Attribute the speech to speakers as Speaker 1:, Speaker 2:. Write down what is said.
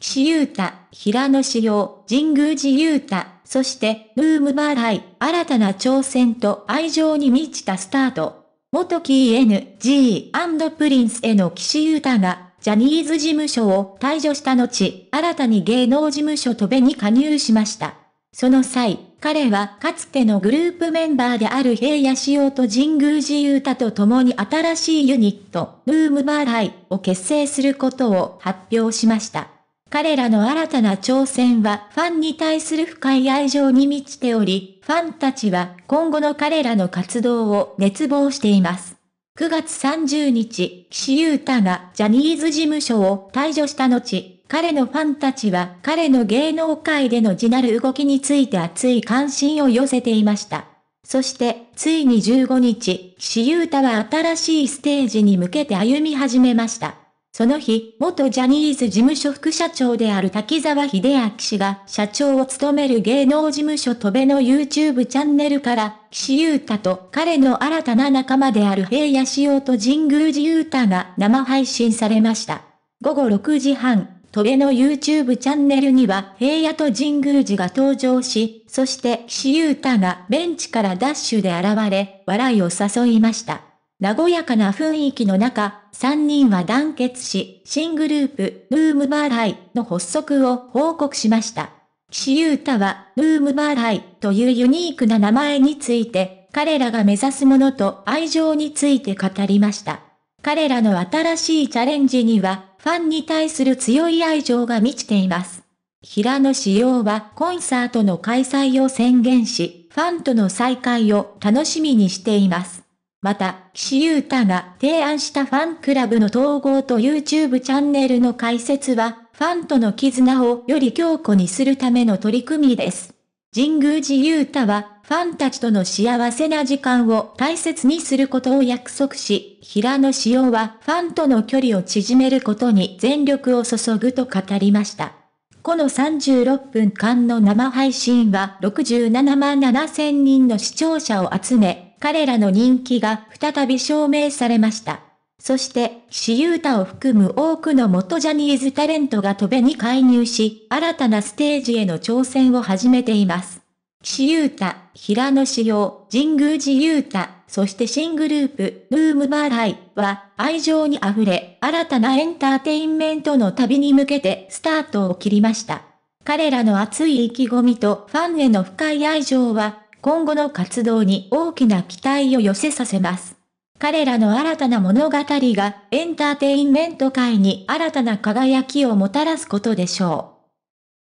Speaker 1: 岸優太、平野紫耀、神宮寺優太、そして、ルームバーライ、新たな挑戦と愛情に満ちたスタート。元 KNG& プリンスへの岸優太が、ジャニーズ事務所を退場した後、新たに芸能事務所とべに加入しました。その際、彼はかつてのグループメンバーである平野紫耀と神宮寺優太と共に新しいユニット、ルームバーライを結成することを発表しました。彼らの新たな挑戦はファンに対する深い愛情に満ちており、ファンたちは今後の彼らの活動を熱望しています。9月30日、岸優太がジャニーズ事務所を退場した後、彼のファンたちは彼の芸能界での地なる動きについて熱い関心を寄せていました。そして、ついに15日、岸優太は新しいステージに向けて歩み始めました。その日、元ジャニーズ事務所副社長である滝沢秀明氏が社長を務める芸能事務所戸部の YouTube チャンネルから、岸優太と彼の新たな仲間である平野志陽と神宮寺優太が生配信されました。午後6時半、戸部の YouTube チャンネルには平野と神宮寺が登場し、そして岸優太がベンチからダッシュで現れ、笑いを誘いました。和やかな雰囲気の中、3人は団結し、新グループ、ルームバーライの発足を報告しました。岸優太は、ルームバーライというユニークな名前について、彼らが目指すものと愛情について語りました。彼らの新しいチャレンジには、ファンに対する強い愛情が満ちています。平野志陽はコンサートの開催を宣言し、ファンとの再会を楽しみにしています。また、岸優太が提案したファンクラブの統合と YouTube チャンネルの開設は、ファンとの絆をより強固にするための取り組みです。神宮寺優太は、ファンたちとの幸せな時間を大切にすることを約束し、平野紫耀はファンとの距離を縮めることに全力を注ぐと語りました。この36分間の生配信は67万7000人の視聴者を集め、彼らの人気が再び証明されました。そして、岸優太を含む多くの元ジャニーズタレントが戸べに介入し、新たなステージへの挑戦を始めています。岸優太、平野志陽、神宮寺優太、そして新グループ、ムームバーライは、愛情に溢れ、新たなエンターテインメントの旅に向けてスタートを切りました。彼らの熱い意気込みとファンへの深い愛情は、今後の活動に大きな期待を寄せさせます。彼らの新たな物語がエンターテインメント界に新たな輝きをもたらすことでしょう。